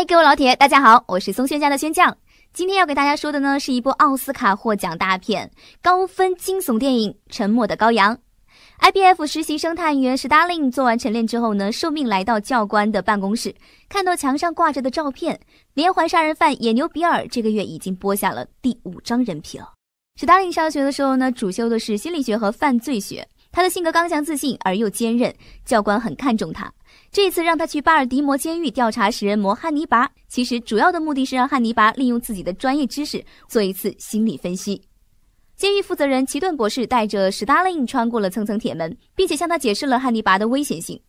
嗨，各位老铁，大家好，我是松轩家的轩酱。今天要给大家说的呢，是一部奥斯卡获奖大片、高分惊悚电影《沉默的羔羊》。I B F 实习生探员史达令做完晨练之后呢，受命来到教官的办公室，看到墙上挂着的照片，连环杀人犯野牛比尔这个月已经剥下了第五张人皮了。史达令上学的时候呢，主修的是心理学和犯罪学，他的性格刚强、自信而又坚韧，教官很看重他。这次让他去巴尔的摩监狱调查食人魔汉尼拔，其实主要的目的是让汉尼拔利用自己的专业知识做一次心理分析。监狱负责人奇顿博士带着史达林穿过了层层铁门，并且向他解释了汉尼拔的危险性。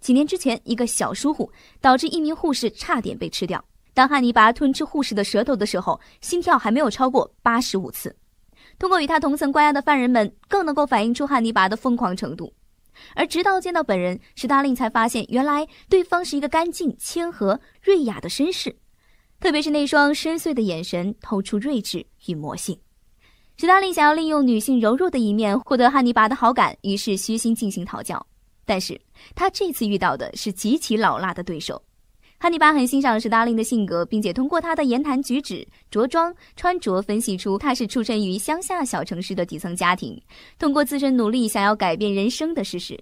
几年之前，一个小疏忽导致一名护士差点被吃掉。当汉尼拔吞吃护士的舌头的时候，心跳还没有超过八十五次。通过与他同层关押的犯人们，更能够反映出汉尼拔的疯狂程度。而直到见到本人，史达令才发现，原来对方是一个干净、谦和、睿雅的绅士，特别是那双深邃的眼神，透出睿智与魔性。史达令想要利用女性柔弱的一面获得汉尼拔的好感，于是虚心进行讨教。但是他这次遇到的是极其老辣的对手。汉尼拔很欣赏史达林的性格，并且通过他的言谈举止、着装穿着分析出他是出身于乡下小城市的底层家庭，通过自身努力想要改变人生的事实。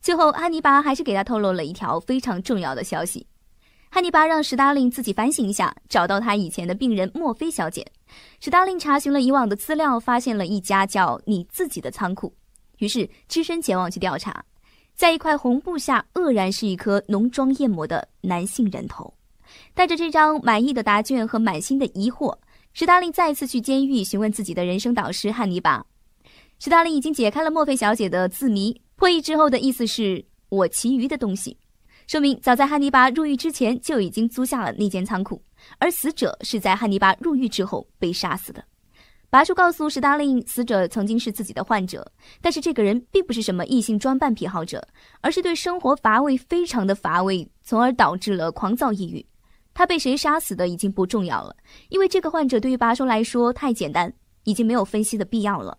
最后，汉尼拔还是给他透露了一条非常重要的消息：汉尼拔让史达林自己反省一下，找到他以前的病人墨菲小姐。史达林查询了以往的资料，发现了一家叫“你自己的”仓库，于是只身前往去调查。在一块红布下，愕然是一颗浓妆艳抹的男性人头。带着这张满意的答卷和满心的疑惑，史达林再次去监狱询问自己的人生导师汉尼拔。史达林已经解开了墨菲小姐的字谜，破译之后的意思是“我其余的东西”，说明早在汉尼拔入狱之前就已经租下了那间仓库，而死者是在汉尼拔入狱之后被杀死的。拔叔告诉史达令，死者曾经是自己的患者，但是这个人并不是什么异性装扮癖好者，而是对生活乏味非常的乏味，从而导致了狂躁抑郁。他被谁杀死的已经不重要了，因为这个患者对于拔叔来说太简单，已经没有分析的必要了。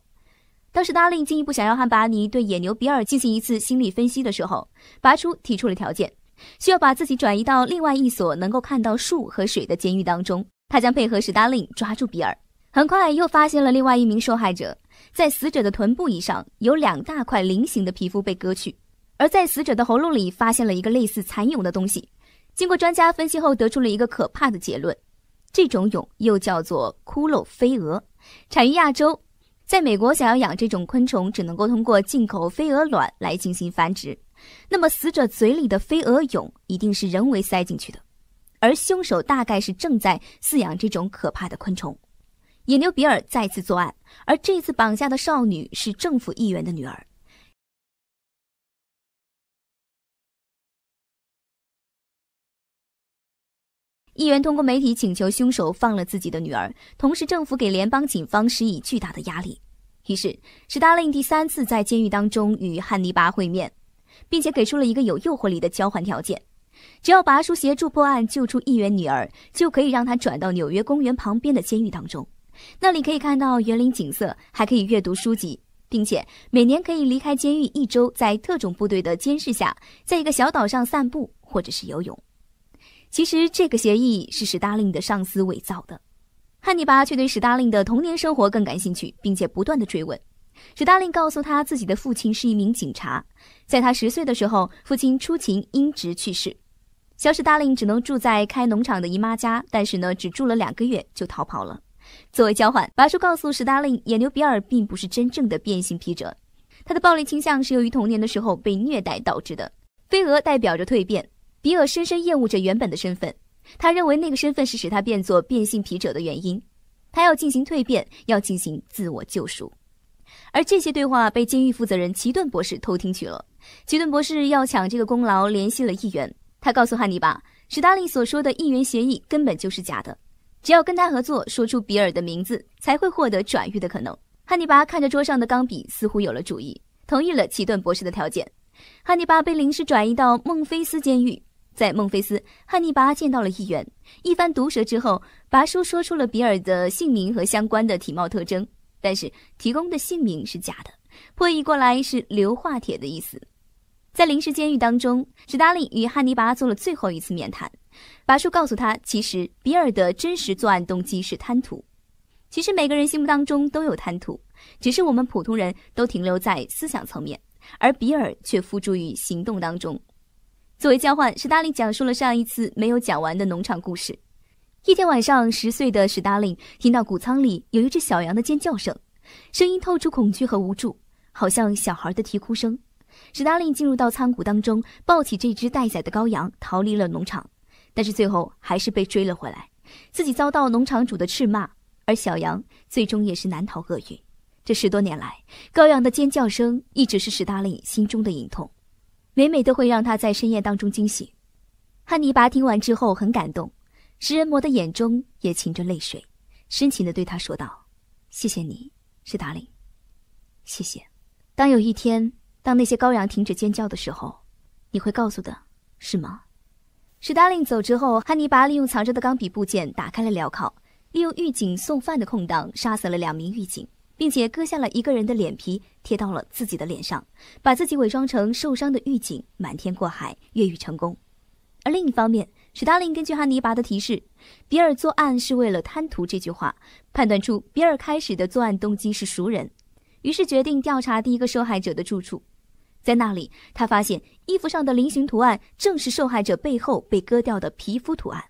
当时，达令进一步想要和巴尼对野牛比尔进行一次心理分析的时候，拔叔提出了条件，需要把自己转移到另外一所能够看到树和水的监狱当中，他将配合史达令抓住比尔。很快又发现了另外一名受害者，在死者的臀部以上有两大块菱形的皮肤被割去，而在死者的喉咙里发现了一个类似蚕蛹的东西。经过专家分析后得出了一个可怕的结论：这种蛹又叫做骷髅飞蛾，产于亚洲，在美国想要养这种昆虫，只能够通过进口飞蛾卵来进行繁殖。那么死者嘴里的飞蛾蛹一定是人为塞进去的，而凶手大概是正在饲养这种可怕的昆虫。野牛比尔再次作案，而这次绑架的少女是政府议员的女儿。议员通过媒体请求凶手放了自己的女儿，同时政府给联邦警方施以巨大的压力。于是史达林第三次在监狱当中与汉尼拔会面，并且给出了一个有诱惑力的交换条件：只要拔叔协助破案救出议员女儿，就可以让他转到纽约公园旁边的监狱当中。那里可以看到园林景色，还可以阅读书籍，并且每年可以离开监狱一周，在特种部队的监视下，在一个小岛上散步或者是游泳。其实这个协议是史达令的上司伪造的，汉尼拔却对史达令的童年生活更感兴趣，并且不断的追问。史达令告诉他，自己的父亲是一名警察，在他十岁的时候，父亲出勤因职去世，小史达令只能住在开农场的姨妈家，但是呢，只住了两个月就逃跑了。作为交换，拔叔告诉史达林，野牛比尔并不是真正的变性皮者，他的暴力倾向是由于童年的时候被虐待导致的。飞蛾代表着蜕变，比尔深深厌恶着原本的身份，他认为那个身份是使他变作变性皮者的原因。他要进行蜕变，要进行自我救赎。而这些对话被监狱负责人奇顿博士偷听去了。奇顿博士要抢这个功劳，联系了议员。他告诉汉尼拔，史达林所说的议员协议根本就是假的。只要跟他合作，说出比尔的名字，才会获得转狱的可能。汉尼拔看着桌上的钢笔，似乎有了主意，同意了奇顿博士的条件。汉尼拔被临时转移到孟菲斯监狱，在孟菲斯，汉尼拔见到了议员，一番毒舌之后，拔叔说出了比尔的姓名和相关的体貌特征，但是提供的姓名是假的，破译过来是硫化铁的意思。在临时监狱当中，史达林与汉尼拔做了最后一次面谈。拔叔告诉他，其实比尔的真实作案动机是贪图。其实每个人心目当中都有贪图，只是我们普通人都停留在思想层面，而比尔却付诸于行动当中。作为交换，史达林讲述了上一次没有讲完的农场故事。一天晚上，十岁的史达林听到谷仓里有一只小羊的尖叫声，声音透出恐惧和无助，好像小孩的啼哭声。史达林进入到仓库当中，抱起这只待宰的羔羊，逃离了农场，但是最后还是被追了回来，自己遭到农场主的斥骂，而小羊最终也是难逃厄运。这十多年来，羔羊的尖叫声一直是史达林心中的隐痛，每每都会让他在深夜当中惊醒。汉尼拔听完之后很感动，食人魔的眼中也噙着泪水，深情的对他说道：“谢谢你，史达林，谢谢。当有一天。”当那些羔羊停止尖叫的时候，你会告诉的，是吗？史达林走之后，汉尼拔利用藏着的钢笔部件打开了镣铐，利用狱警送饭的空档杀死了两名狱警，并且割下了一个人的脸皮贴到了自己的脸上，把自己伪装成受伤的狱警，瞒天过海越狱成功。而另一方面，史达林根据汉尼拔的提示，“比尔作案是为了贪图”这句话，判断出比尔开始的作案动机是熟人，于是决定调查第一个受害者的住处。在那里，他发现衣服上的菱形图案正是受害者背后被割掉的皮肤图案。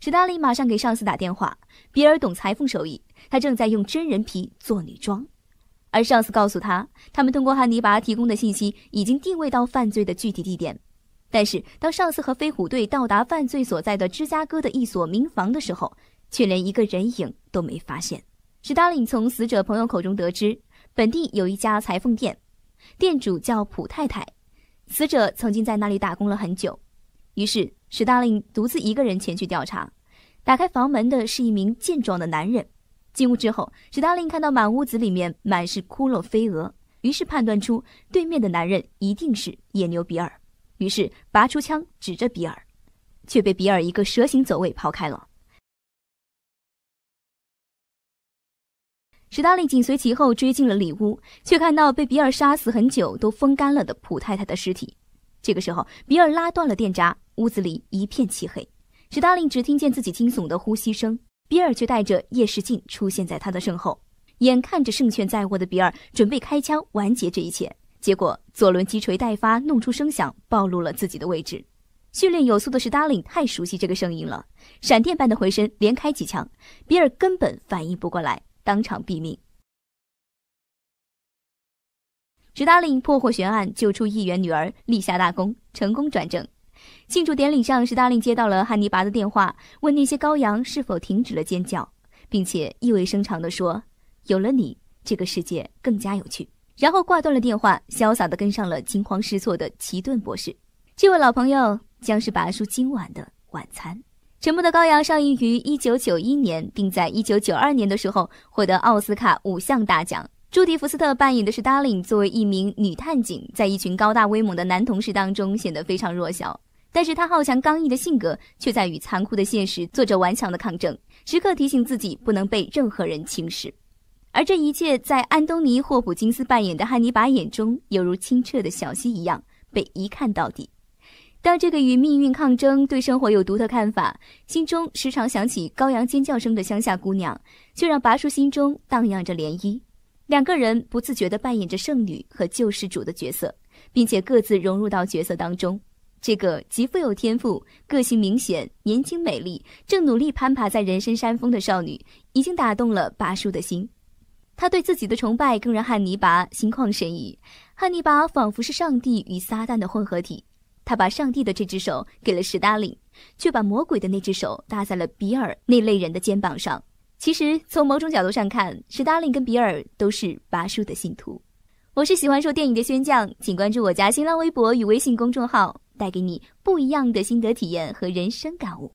史达林马上给上司打电话。比尔懂裁缝手艺，他正在用真人皮做女装。而上司告诉他，他们通过汉尼拔提供的信息，已经定位到犯罪的具体地点。但是，当上司和飞虎队到达犯罪所在的芝加哥的一所民房的时候，却连一个人影都没发现。史达林从死者朋友口中得知，本地有一家裁缝店。店主叫普太太，死者曾经在那里打工了很久。于是，史大林独自一个人前去调查。打开房门的是一名健壮的男人。进屋之后，史大林看到满屋子里面满是骷髅飞蛾，于是判断出对面的男人一定是野牛比尔。于是，拔出枪指着比尔，却被比尔一个蛇形走位抛开了。史达林紧随其后追进了里屋，却看到被比尔杀死很久都风干了的普太太的尸体。这个时候，比尔拉断了电闸，屋子里一片漆黑。史达林只听见自己惊悚的呼吸声，比尔却带着夜视镜出现在他的身后。眼看着胜券在握的比尔准备开枪完结这一切，结果左轮击锤待发，弄出声响暴露了自己的位置。训练有素的史达林太熟悉这个声音了，闪电般的回身连开几枪，比尔根本反应不过来。当场毙命。史达林破获悬案，救出议员女儿，立下大功，成功转正。庆祝典礼上，史达林接到了汉尼拔的电话，问那些羔羊是否停止了尖叫，并且意味深长地说：“有了你，这个世界更加有趣。”然后挂断了电话，潇洒地跟上了惊慌失措的奇顿博士。这位老朋友将是拔叔今晚的晚餐。沉默的羔羊上映于一九九一年，并在一九九二年的时候获得奥斯卡五项大奖。朱迪福斯特扮演的是 Darling，作为一名女探警，在一群高大威猛的男同事当中显得非常弱小。但是她好强刚毅的性格，却在与残酷的现实做着顽强的抗争，时刻提醒自己不能被任何人轻视。而这一切，在安东尼霍普金斯扮演的汉尼拔眼中，犹如清澈的小溪一样，被一看到底。当这个与命运抗争、对生活有独特看法、心中时常响起羔羊尖叫声的乡下姑娘，却让拔叔心中荡漾着涟漪。两个人不自觉地扮演着圣女和救世主的角色，并且各自融入到角色当中。这个极富有天赋、个性明显、年轻美丽、正努力攀爬在人生山峰的少女，已经打动了拔叔的心。他对自己的崇拜更让汉尼拔心旷神怡。汉尼拔仿佛是上帝与撒旦的混合体。他把上帝的这只手给了史达林，却把魔鬼的那只手搭在了比尔那类人的肩膀上。其实，从某种角度上看，史达林跟比尔都是拔叔的信徒。我是喜欢说电影的宣将，请关注我家新浪微博与微信公众号，带给你不一样的心得体验和人生感悟。